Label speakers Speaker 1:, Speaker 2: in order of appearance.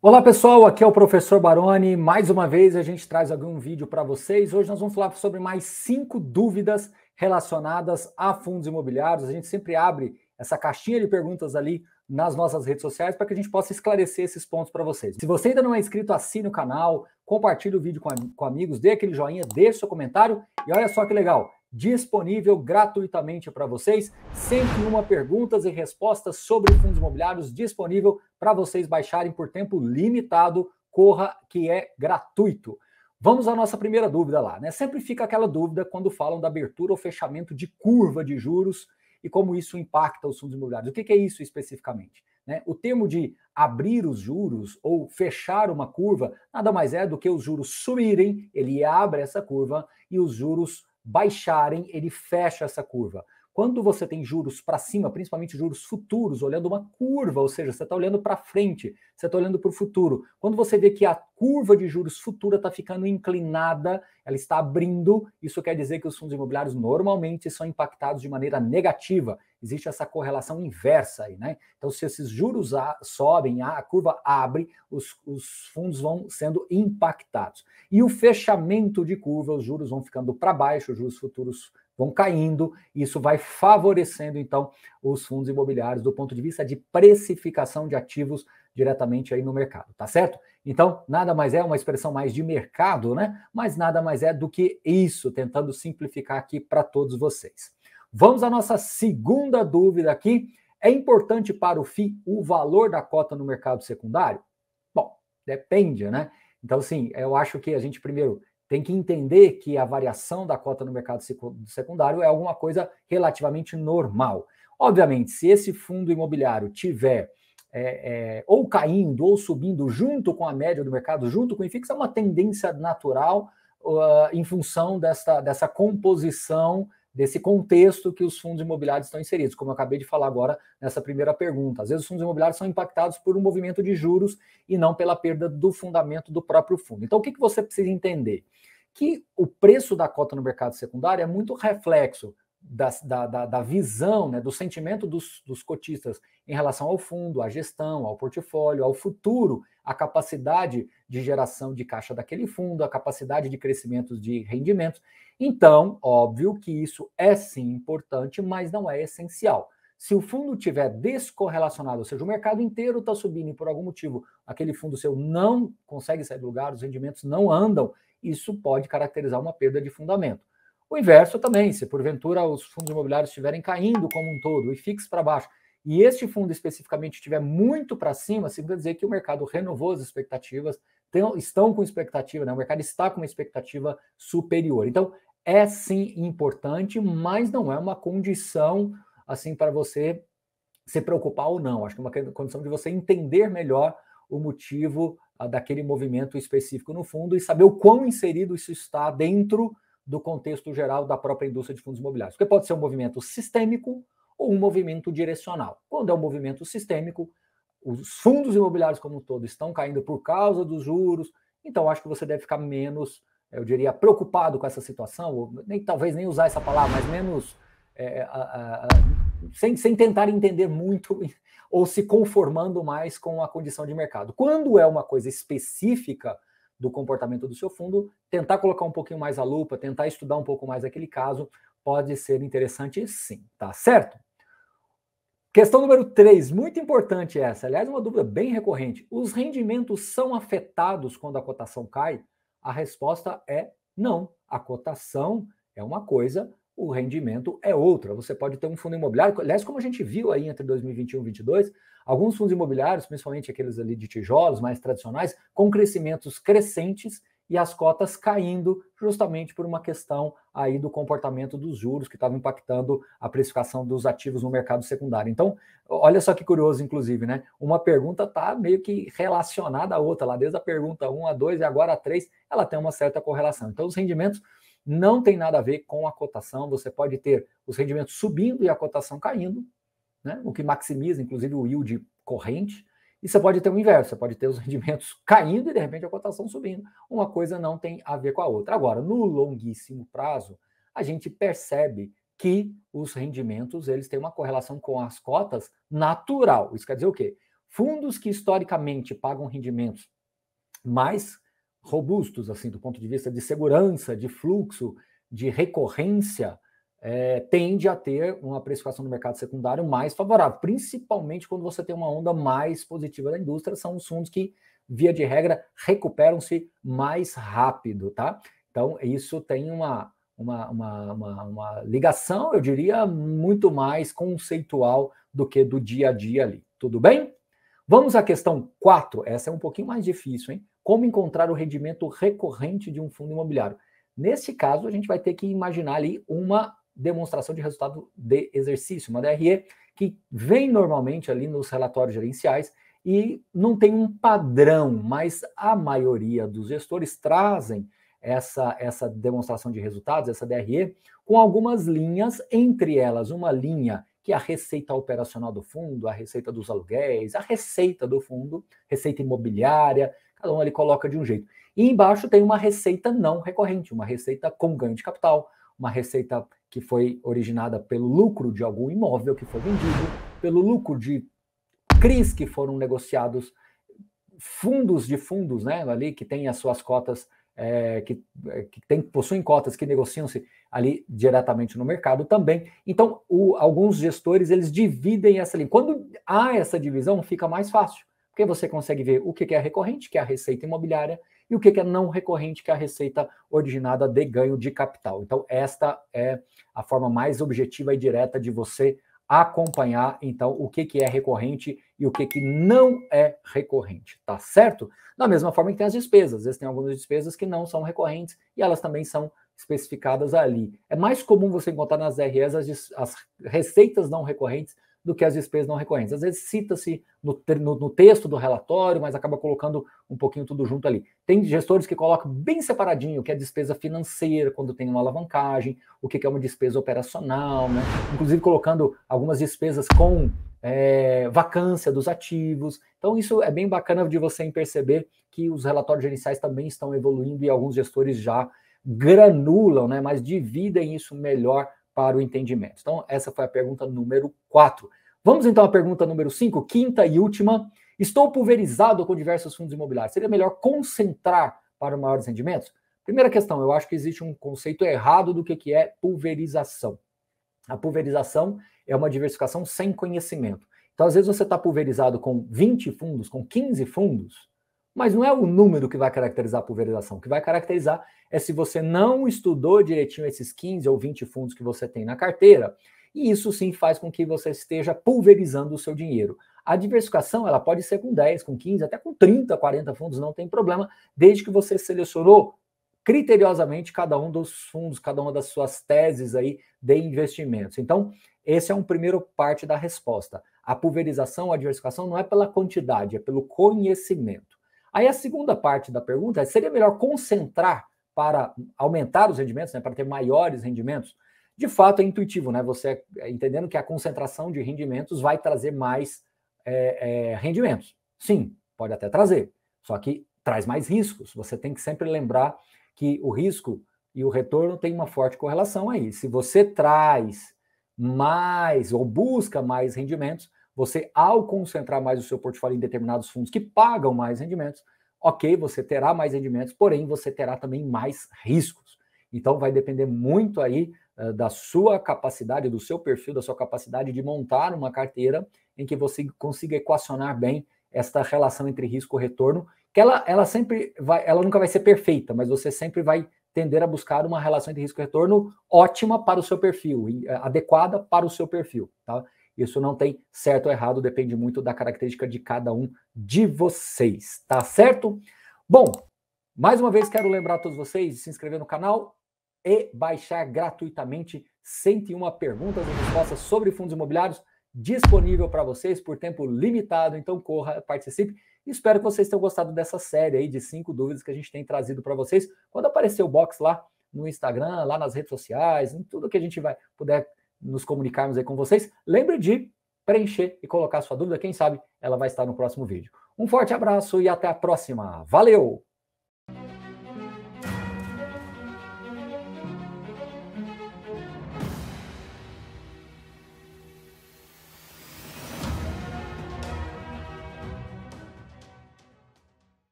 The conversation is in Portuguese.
Speaker 1: Olá pessoal, aqui é o professor Baroni. Mais uma vez a gente traz algum vídeo para vocês. Hoje nós vamos falar sobre mais cinco dúvidas relacionadas a fundos imobiliários. A gente sempre abre essa caixinha de perguntas ali nas nossas redes sociais para que a gente possa esclarecer esses pontos para vocês. Se você ainda não é inscrito, assine o canal, compartilhe o vídeo com, com amigos, dê aquele joinha, deixe seu comentário e olha só que legal disponível gratuitamente para vocês. 101 perguntas e respostas sobre fundos imobiliários disponível para vocês baixarem por tempo limitado. Corra, que é gratuito. Vamos à nossa primeira dúvida lá, né? Sempre fica aquela dúvida quando falam da abertura ou fechamento de curva de juros e como isso impacta os fundos imobiliários. O que, é isso especificamente? Né? O termo de abrir os juros ou fechar uma curva nada mais é do que os juros subirem, ele abre essa curva e os juros baixarem, ele fecha essa curva. Quando você tem juros para cima, principalmente juros futuros, olhando uma curva, ou seja, você está olhando para frente, você está olhando para o futuro. Quando você vê que a curva de juros futura está ficando inclinada, ela está abrindo, isso quer dizer que os fundos imobiliários normalmente são impactados de maneira negativa. Existe essa correlação inversa aí, né? Então, se esses juros a, sobem, a, a curva abre, os, os fundos vão sendo impactados. E o fechamento de curva, os juros vão ficando para baixo, os juros futuros vão caindo, e isso vai favorecendo então os fundos imobiliários do ponto de vista de precificação de ativos diretamente aí no mercado, tá certo? Então, nada mais é uma expressão mais de mercado, né? Mas nada mais é do que isso, tentando simplificar aqui para todos vocês. Vamos à nossa segunda dúvida aqui. É importante para o FI o valor da cota no mercado secundário? Bom, depende, né? Então, sim, eu acho que a gente primeiro tem que entender que a variação da cota no mercado secundário é alguma coisa relativamente normal. Obviamente, se esse fundo imobiliário tiver é, é, ou caindo ou subindo junto com a média do mercado, junto com o IFIX, é uma tendência natural uh, em função dessa, dessa composição desse contexto que os fundos imobiliários estão inseridos, como eu acabei de falar agora nessa primeira pergunta. Às vezes os fundos imobiliários são impactados por um movimento de juros e não pela perda do fundamento do próprio fundo. Então, o que, que você precisa entender? Que o preço da cota no mercado secundário é muito reflexo da, da, da, visão, né, do sentimento dos, dos cotistas em relação ao fundo, à gestão, ao portfólio, ao futuro, à capacidade de geração de caixa daquele fundo, à capacidade de crescimento de rendimentos. Então, óbvio que isso é sim importante, mas não é essencial. Se o fundo tiver descorrelacionado, ou seja, o mercado inteiro está subindo e por algum motivo aquele fundo seu não consegue sair do lugar, os rendimentos não andam, isso pode caracterizar uma perda de fundamento. O inverso também, se porventura os fundos imobiliários estiverem caindo como um todo, e fix para baixo, e este fundo especificamente estiver muito para cima, significa dizer que o mercado renovou as expectativas, tem, estão com expectativa, né? o mercado está com uma expectativa superior. Então, é sim importante, mas não é uma condição assim para você se preocupar ou não. Acho que é uma condição de você entender melhor o motivo ah, daquele movimento específico no fundo e saber o quão inserido isso está dentro do contexto geral da própria indústria de fundos imobiliários. Porque pode ser um movimento sistêmico ou um movimento direcional. Quando é um movimento sistêmico, os fundos imobiliários como um todo estão caindo por causa dos juros, então acho que você deve ficar menos, eu diria, preocupado com essa situação, ou nem, talvez nem usar essa palavra, mas menos. É, é a, a, sem, sem tentar entender muito ou se conformando mais com a condição de mercado. Quando é uma coisa específica do comportamento do seu fundo, tentar colocar um pouquinho mais a lupa, tentar estudar um pouco mais aquele caso, pode ser interessante sim, tá certo? Questão número 3, muito importante essa, aliás, uma dúvida bem recorrente. Os rendimentos são afetados quando a cotação cai? A resposta é não. A cotação é uma coisa, o rendimento é outra. Você pode ter um fundo imobiliário, aliás, como a gente viu aí entre 2021 e 2022, Alguns fundos imobiliários, principalmente aqueles ali de tijolos mais tradicionais, com crescimentos crescentes e as cotas caindo justamente por uma questão aí do comportamento dos juros que estava impactando a precificação dos ativos no mercado secundário. Então, olha só que curioso, inclusive, né? Uma pergunta está meio que relacionada à outra, lá desde a pergunta 1 a 2 e agora a 3, ela tem uma certa correlação. Então, os rendimentos não tem nada a ver com a cotação, você pode ter os rendimentos subindo e a cotação caindo, né? o que maximiza, inclusive, o yield corrente. E você pode ter o inverso, você pode ter os rendimentos caindo e, de repente, a cotação subindo. Uma coisa não tem a ver com a outra. Agora, no longuíssimo prazo, a gente percebe que os rendimentos eles têm uma correlação com as cotas natural. Isso quer dizer o quê? Fundos que historicamente pagam rendimentos mais robustos, assim, do ponto de vista de segurança, de fluxo, de recorrência, é, tende a ter uma precificação do mercado secundário mais favorável, principalmente quando você tem uma onda mais positiva da indústria, são os fundos que, via de regra, recuperam-se mais rápido, tá? Então, isso tem uma, uma, uma, uma, uma ligação, eu diria, muito mais conceitual do que do dia a dia ali, tudo bem? Vamos à questão 4, essa é um pouquinho mais difícil, hein? Como encontrar o rendimento recorrente de um fundo imobiliário? Nesse caso, a gente vai ter que imaginar ali uma demonstração de resultado de exercício, uma DRE que vem normalmente ali nos relatórios gerenciais e não tem um padrão, mas a maioria dos gestores trazem essa, essa demonstração de resultados, essa DRE, com algumas linhas, entre elas uma linha que é a receita operacional do fundo, a receita dos aluguéis, a receita do fundo, receita imobiliária, cada um ali coloca de um jeito. E embaixo tem uma receita não recorrente, uma receita com ganho de capital, uma receita que foi originada pelo lucro de algum imóvel que foi vendido, pelo lucro de CRIs que foram negociados, fundos de fundos, né, ali que tem as suas cotas, é, que, é, que tem, possuem cotas que negociam-se ali diretamente no mercado também. Então, o, alguns gestores eles dividem essa linha. Quando há essa divisão, fica mais fácil. Porque você consegue ver o que é recorrente, que é a receita imobiliária, e o que é não recorrente, que é a receita originada de ganho de capital. Então, esta é a forma mais objetiva e direta de você acompanhar, então, o que é recorrente e o que não é recorrente, tá certo? Da mesma forma que tem as despesas. Às vezes tem algumas despesas que não são recorrentes e elas também são especificadas ali. É mais comum você encontrar nas REs as, as receitas não recorrentes do que as despesas não recorrentes. Às vezes cita-se no, no, no, texto do relatório, mas acaba colocando um pouquinho tudo junto ali. Tem gestores que colocam bem separadinho o que é despesa financeira, quando tem uma alavancagem, o que é uma despesa operacional, né? inclusive colocando algumas despesas com é, vacância dos ativos. Então, isso é bem bacana de você perceber que os relatórios gerenciais também estão evoluindo e alguns gestores já granulam, né, mas dividem isso melhor para o entendimento. Então, essa foi a pergunta número 4. Vamos então à pergunta número 5, quinta e última. Estou pulverizado com diversos fundos imobiliários. Seria melhor concentrar para maiores rendimentos? Primeira questão, eu acho que existe um conceito errado do que, que é pulverização. A pulverização é uma diversificação sem conhecimento. Então, às vezes, você está pulverizado com 20 fundos, com 15 fundos, mas não é o número que vai caracterizar a pulverização. O que vai caracterizar é se você não estudou direitinho esses 15 ou 20 fundos que você tem na carteira. E isso sim faz com que você esteja pulverizando o seu dinheiro. A diversificação ela pode ser com 10, com 15, até com 30, 40 fundos, não tem problema, desde que você selecionou criteriosamente cada um dos fundos, cada uma das suas teses aí de investimentos. Então, esse é um primeiro parte da resposta. A pulverização, a diversificação não é pela quantidade, é pelo conhecimento. Aí a segunda parte da pergunta é: seria melhor concentrar para aumentar os rendimentos, né, para ter maiores rendimentos? De fato, é intuitivo, né? Você é, é entendendo que a concentração de rendimentos vai trazer mais é, é, rendimentos. Sim, pode até trazer, só que traz mais riscos. Você tem que sempre lembrar que o risco e o retorno tem uma forte correlação aí. Se você traz mais ou busca mais rendimentos, você, ao concentrar mais o seu portfólio em determinados fundos que pagam mais rendimentos, ok, você terá mais rendimentos, porém você terá também mais riscos. Então vai depender muito aí uh, da sua capacidade, do seu perfil, da sua capacidade de montar uma carteira em que você consiga equacionar bem esta relação entre risco e retorno, que ela, ela sempre vai, ela nunca vai ser perfeita, mas você sempre vai tender a buscar uma relação entre risco e retorno ótima para o seu perfil, eh, adequada para o seu perfil, tá? Isso não tem certo ou errado, depende muito da característica de cada um de vocês, tá certo? Bom, mais uma vez quero lembrar a todos vocês de se inscrever no canal e baixar gratuitamente 101 perguntas e respostas sobre fundos imobiliários disponível para vocês por tempo limitado. Então corra, participe. Espero que vocês tenham gostado dessa série aí de cinco dúvidas que a gente tem trazido para vocês. Quando aparecer o box lá no Instagram, lá nas redes sociais, em tudo que a gente vai puder nos comunicarmos aí com vocês. Lembre de preencher e colocar sua dúvida, quem sabe ela vai estar no próximo vídeo. Um forte abraço e até a próxima. Valeu!